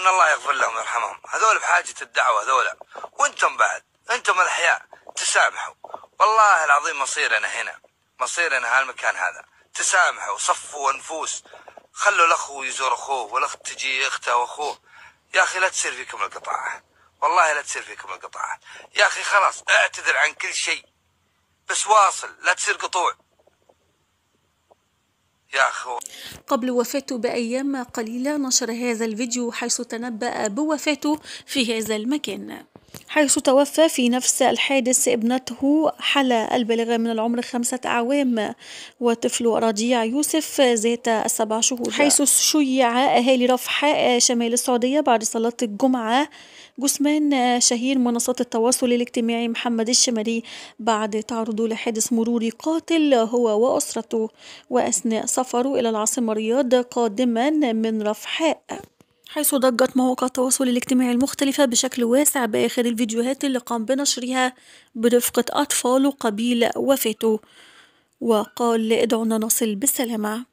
ان الله يغفر لهم ويرحمهم هذول بحاجه الدعوه هذول وانتم بعد انتم الاحياء تسامحوا والله العظيم مصيرنا هنا مصيرنا هالمكان هذا تسامحوا صفوا انفوس خلوا الاخو يزور اخوه والاخت تجي اخته واخوه يا اخي لا تصير فيكم القطاعات والله لا تصير فيكم القطاعات يا اخي خلاص اعتذر عن كل شيء بس واصل لا تصير قطوع يا اخو قبل وفاته بأيام قليلة نشر هذا الفيديو حيث تنبأ بوفاته في هذا المكان حيث توفى في نفس الحادث ابنته حلا البالغة من العمر خمسة أعوام وطفل رضيع يوسف ذات السبع شهور حيث شيع أهالي رفح شمال السعودية بعد صلاة الجمعة جثمان شهير منصات التواصل الاجتماعي محمد الشمري بعد تعرضه لحادث مروري قاتل هو وأسرته وأثناء سفره إلى العاصمة الرياض قادما من رفحاء حيث ضجت مواقع التواصل الاجتماعي المختلفة بشكل واسع بآخر الفيديوهات اللي قام بنشرها برفقة أطفاله قبيل وفاته وقال ادعونا نصل بالسلامة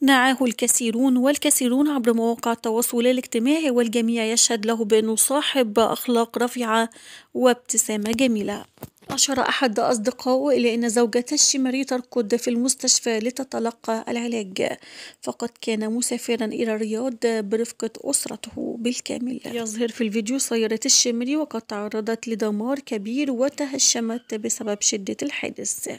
نعاه الكثيرون والكثيرون عبر مواقع التواصل الاجتماعي والجميع يشهد له بأنه صاحب أخلاق رفيعة وابتسامة جميلة أشار أحد أصدقائه إلى أن زوجة الشمري تركض في المستشفى لتتلقى العلاج فقد كان مسافرا إلى الرياض برفقة أسرته بالكامل يظهر في الفيديو سيارة الشمري وقد تعرضت لدمار كبير وتهشمت بسبب شدة الحادث